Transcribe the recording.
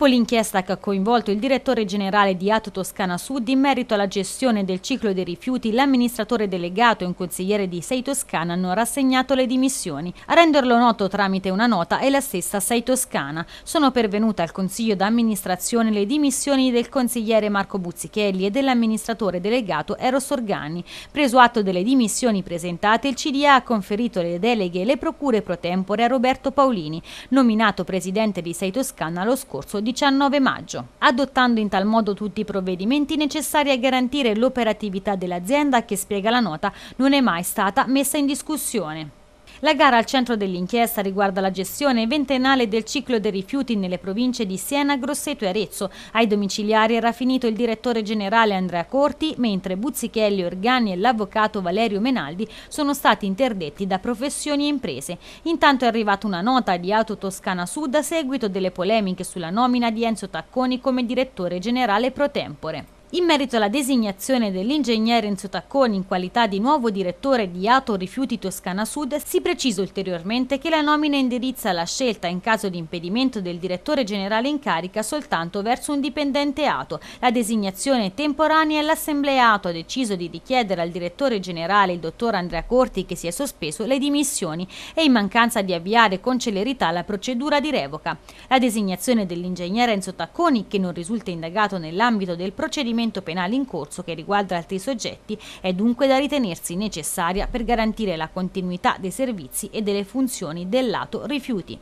Dopo l'inchiesta che ha coinvolto il direttore generale di Ato Toscana Sud in merito alla gestione del ciclo dei rifiuti, l'amministratore delegato e un consigliere di Sei Toscana hanno rassegnato le dimissioni. A renderlo noto tramite una nota è la stessa Sei Toscana. Sono pervenute al consiglio d'amministrazione le dimissioni del consigliere Marco Buzzichelli e dell'amministratore delegato Eros Organi. Preso atto delle dimissioni presentate, il CDA ha conferito le deleghe e le procure pro tempore a Roberto Paolini, nominato presidente di Sei Toscana lo scorso 18 19 maggio, adottando in tal modo tutti i provvedimenti necessari a garantire l'operatività dell'azienda che, spiega la nota, non è mai stata messa in discussione. La gara al centro dell'inchiesta riguarda la gestione ventennale del ciclo dei rifiuti nelle province di Siena, Grosseto e Arezzo. Ai domiciliari era finito il direttore generale Andrea Corti, mentre Buzzichelli, Organi e l'avvocato Valerio Menaldi sono stati interdetti da professioni e imprese. Intanto è arrivata una nota di Auto Toscana Sud a seguito delle polemiche sulla nomina di Enzo Tacconi come direttore generale pro tempore. In merito alla designazione dell'ingegnere Enzo Tacconi in qualità di nuovo direttore di Ato Rifiuti Toscana Sud, si precisa ulteriormente che la nomina indirizza la scelta in caso di impedimento del direttore generale in carica soltanto verso un dipendente Ato. La designazione è temporanea e l'Assemblea Ato ha deciso di richiedere al direttore generale, il dottor Andrea Corti, che si è sospeso, le dimissioni e in mancanza di avviare con celerità la procedura di revoca. La designazione dell'ingegnere Enzo Tacconi, che non risulta indagato nell'ambito del procedimento procedimento penale in corso che riguarda altri soggetti è dunque da ritenersi necessaria per garantire la continuità dei servizi e delle funzioni del lato rifiuti.